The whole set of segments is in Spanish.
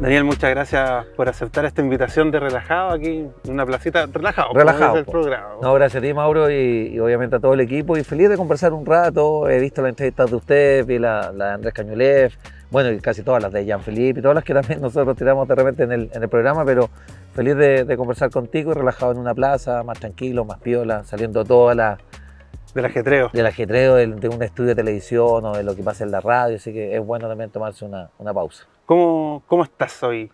Daniel, muchas gracias por aceptar esta invitación de relajado aquí, en una placita relajado. Relajado. el programa. No, gracias a ti, Mauro, y, obviamente a todo el equipo. Y feliz de conversar un rato. He visto las entrevistas de usted, vi la, de Andrés Cañulev, bueno, y casi todas las de Jean Philippe y todas las que también nosotros tiramos de repente en el, programa, pero feliz de, de, conversar contigo y relajado en una plaza, más tranquilo, más piola, saliendo todas las del ajetreo. Del ajetreo, de, un estudio de televisión o de lo que pasa en la radio, así que es bueno también tomarse una, una pausa. ¿Cómo, ¿Cómo estás hoy?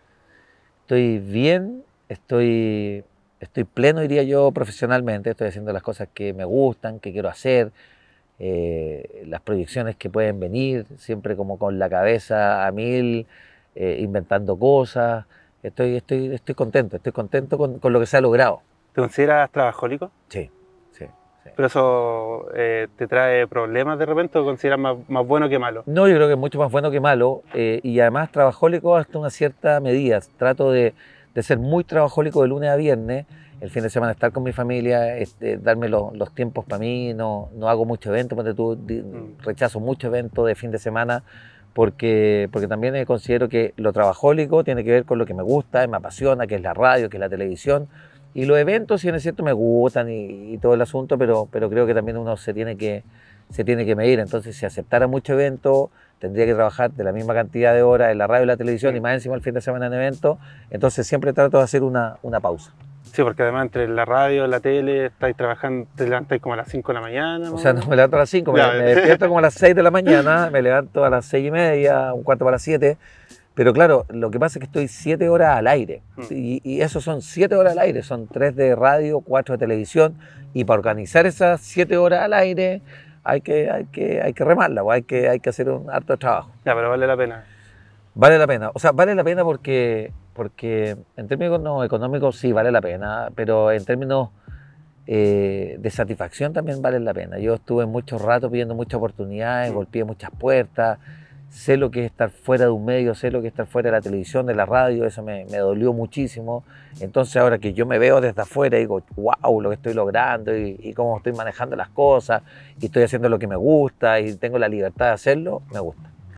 Estoy bien, estoy, estoy pleno, diría yo, profesionalmente, estoy haciendo las cosas que me gustan, que quiero hacer, eh, las proyecciones que pueden venir, siempre como con la cabeza a mil, eh, inventando cosas. Estoy, estoy, estoy contento, estoy contento con, con lo que se ha logrado. ¿Te consideras trabajólico? Sí. Pero eso eh, te trae problemas de repente o consideras más, bueno que malo? No, yo creo que es mucho más bueno que malo eh, y además trabajólico hasta una cierta medida. Trato de, ser muy trabajólico de lunes a viernes, el fin de semana estar con mi familia, este, darme los tiempos para mí, no, hago mucho evento, mm. rechazo mucho evento de fin de semana porque, porque también eh, considero que lo trabajólico tiene que ver con lo que me gusta, me apasiona, que es la radio, que es la televisión. Y los eventos, si bien es cierto, me gustan y, todo el asunto, pero, pero creo que también uno se tiene que, se tiene que medir. Entonces, si aceptara mucho evento, tendría que trabajar de la misma cantidad de horas en la radio y la televisión y más encima el fin de semana en eventos. Entonces, siempre trato de hacer una, una pausa. Sí, porque además entre la radio, y la tele, estáis trabajando, te levantáis como a las 5 de la mañana. O sea, no me levanto a las 5, me, me, despierto como a las 6 de la mañana, me levanto a las 6 y media, un cuarto para las 7 pero claro, lo que pasa es que estoy siete horas al aire. Mm. Y, eso son siete horas al aire. Son tres de radio, cuatro de televisión. Y para organizar esas siete horas al aire hay que, hay que, hay que remarla o pues, hay que, hay que hacer un harto trabajo. Ya, pero vale la pena. Vale la pena. O sea, vale la pena porque, porque en términos económicos sí vale la pena, pero en términos eh, de satisfacción también vale la pena. Yo estuve muchos rato pidiendo muchas oportunidades, mm. golpeé muchas puertas sé lo que es estar fuera de un medio, sé lo que es estar fuera de la televisión, de la radio, eso me, dolió muchísimo. Entonces ahora que yo me veo desde afuera, digo, wow, lo que estoy logrando y, y, cómo estoy manejando las cosas, y estoy haciendo lo que me gusta y tengo la libertad de hacerlo, me gusta.